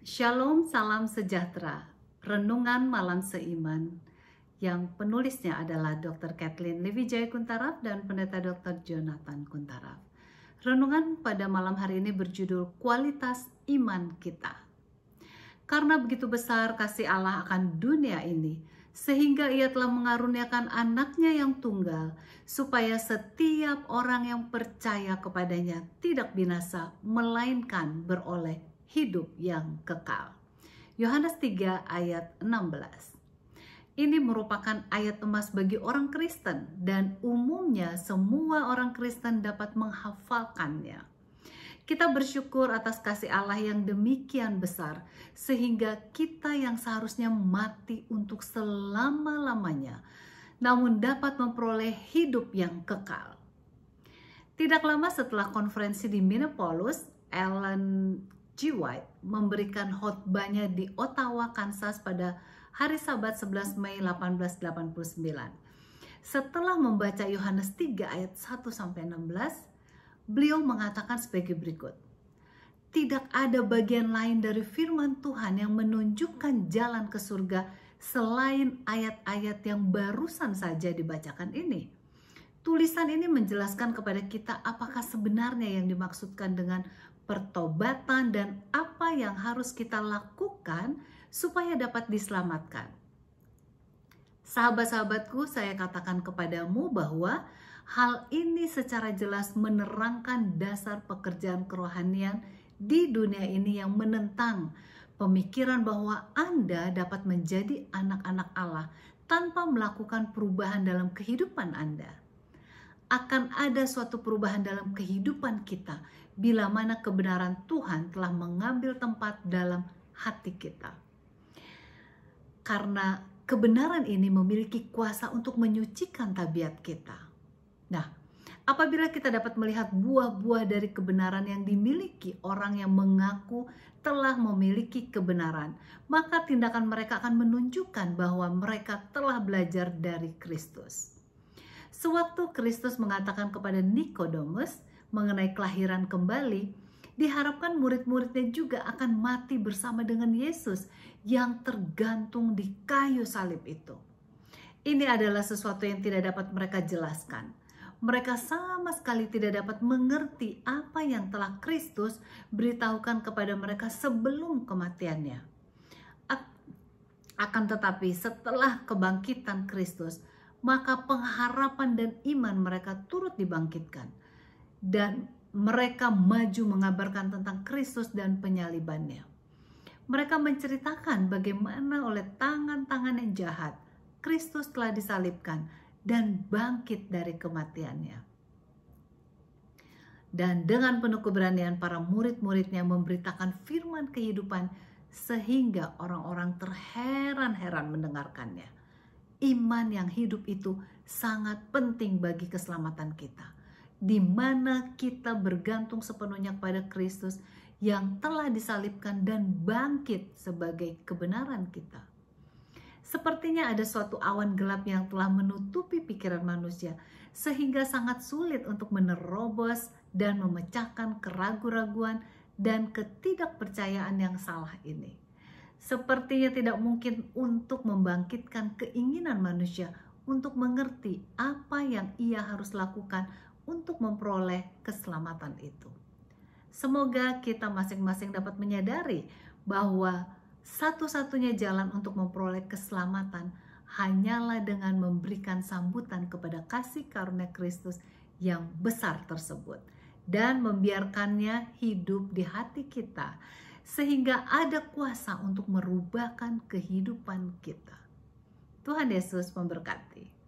Shalom, salam sejahtera. Renungan malam seiman yang penulisnya adalah Dr. Kathleen Lewijaya Kuntaraf dan Pendeta Dr. Jonathan Kuntaraf. Renungan pada malam hari ini berjudul Kualitas Iman Kita. Karena begitu besar kasih Allah akan dunia ini, sehingga ia telah mengaruniakan anaknya yang tunggal, supaya setiap orang yang percaya kepadanya tidak binasa, melainkan beroleh hidup yang kekal. Yohanes 3 ayat 16. Ini merupakan ayat emas bagi orang Kristen dan umumnya semua orang Kristen dapat menghafalkannya. Kita bersyukur atas kasih Allah yang demikian besar sehingga kita yang seharusnya mati untuk selama-lamanya namun dapat memperoleh hidup yang kekal. Tidak lama setelah konferensi di Minneapolis, Ellen G. White memberikan khotbahnya di Ottawa, Kansas pada hari Sabat 11 Mei 1889. Setelah membaca Yohanes 3 ayat 1 16, beliau mengatakan sebagai berikut. Tidak ada bagian lain dari firman Tuhan yang menunjukkan jalan ke surga selain ayat-ayat yang barusan saja dibacakan ini tulisan ini menjelaskan kepada kita apakah sebenarnya yang dimaksudkan dengan pertobatan dan apa yang harus kita lakukan supaya dapat diselamatkan. Sahabat-sahabatku, saya katakan kepadamu bahwa hal ini secara jelas menerangkan dasar pekerjaan kerohanian di dunia ini yang menentang pemikiran bahwa Anda dapat menjadi anak-anak Allah tanpa melakukan perubahan dalam kehidupan Anda akan ada suatu perubahan dalam kehidupan kita bila mana kebenaran Tuhan telah mengambil tempat dalam hati kita. Karena kebenaran ini memiliki kuasa untuk menyucikan tabiat kita. Nah, apabila kita dapat melihat buah-buah dari kebenaran yang dimiliki orang yang mengaku telah memiliki kebenaran, maka tindakan mereka akan menunjukkan bahwa mereka telah belajar dari Kristus. Sewaktu Kristus mengatakan kepada Nikodemus mengenai kelahiran kembali, diharapkan murid-muridnya juga akan mati bersama dengan Yesus yang tergantung di kayu salib itu. Ini adalah sesuatu yang tidak dapat mereka jelaskan. Mereka sama sekali tidak dapat mengerti apa yang telah Kristus beritahukan kepada mereka sebelum kematiannya. Akan tetapi, setelah kebangkitan Kristus, maka pengharapan dan iman mereka turut dibangkitkan. Dan mereka maju mengabarkan tentang Kristus dan penyalibannya. Mereka menceritakan bagaimana oleh tangan-tangan yang jahat, Kristus telah disalibkan dan bangkit dari kematiannya. Dan dengan penuh keberanian para murid-muridnya memberitakan firman kehidupan sehingga orang-orang terheran-heran mendengarkannya iman yang hidup itu sangat penting bagi keselamatan kita. Di mana kita bergantung sepenuhnya pada Kristus yang telah disalibkan dan bangkit sebagai kebenaran kita. Sepertinya ada suatu awan gelap yang telah menutupi pikiran manusia, sehingga sangat sulit untuk menerobos dan memecahkan keraguan-raguan dan ketidakpercayaan yang salah ini sepertinya tidak mungkin untuk membangkitkan keinginan manusia untuk mengerti apa yang ia harus lakukan untuk memperoleh keselamatan itu. Semoga kita masing-masing dapat menyadari bahwa satu-satunya jalan untuk memperoleh keselamatan hanyalah dengan memberikan sambutan kepada kasih karunia Kristus yang besar tersebut dan membiarkannya hidup di hati kita sehingga ada kuasa untuk merubahkan kehidupan kita. Tuhan Yesus memberkati.